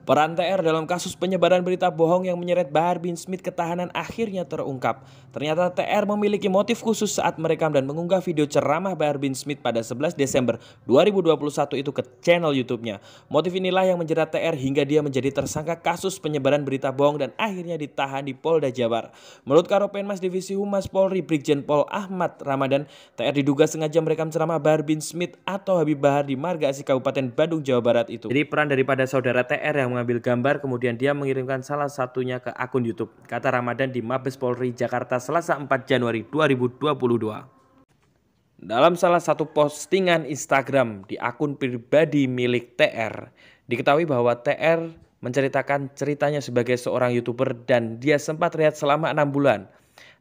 Peran TR dalam kasus penyebaran berita bohong yang menyeret Bahar bin Smith ke tahanan akhirnya terungkap. Ternyata TR memiliki motif khusus saat merekam dan mengunggah video ceramah Bahar bin Smith pada 11 Desember 2021 itu ke channel YouTube-nya. Motif inilah yang menjerat TR hingga dia menjadi tersangka kasus penyebaran berita bohong dan akhirnya ditahan di Polda Jabar. Menurut Karopenmas Divisi Humas Polri Brigjen Pol Ahmad Ramadan, TR diduga sengaja merekam ceramah Bahar bin Smith atau Habib Bahar di Marga Asih Kabupaten Bandung Jawa Barat itu. Jadi peran daripada saudara TR yang mengambil gambar kemudian dia mengirimkan salah satunya ke akun YouTube. Kata Ramadan di Mabes Polri Jakarta Selasa 4 Januari 2022. Dalam salah satu postingan Instagram di akun pribadi milik TR, diketahui bahwa TR menceritakan ceritanya sebagai seorang YouTuber dan dia sempat rehat selama enam bulan.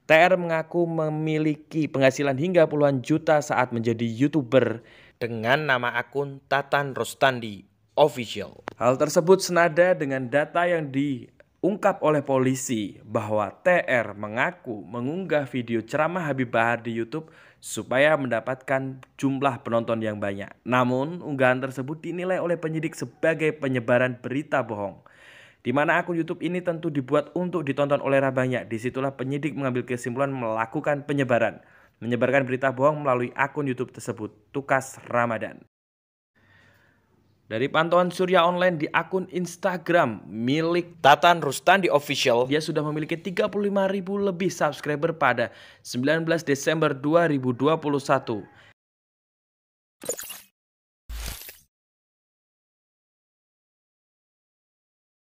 TR mengaku memiliki penghasilan hingga puluhan juta saat menjadi YouTuber dengan nama akun Tatan Rostandi official. Hal tersebut senada dengan data yang diungkap oleh polisi bahwa TR mengaku mengunggah video ceramah Habib Bahar di YouTube supaya mendapatkan jumlah penonton yang banyak. Namun, unggahan tersebut dinilai oleh penyidik sebagai penyebaran berita bohong. Di mana akun YouTube ini tentu dibuat untuk ditonton oleh orang banyak. Disitulah penyidik mengambil kesimpulan melakukan penyebaran menyebarkan berita bohong melalui akun YouTube tersebut, Tukas Ramadan. Dari pantauan Surya Online di akun Instagram milik Tatan Rustandi Official, dia sudah memiliki 35 ribu lebih subscriber pada 19 Desember 2021.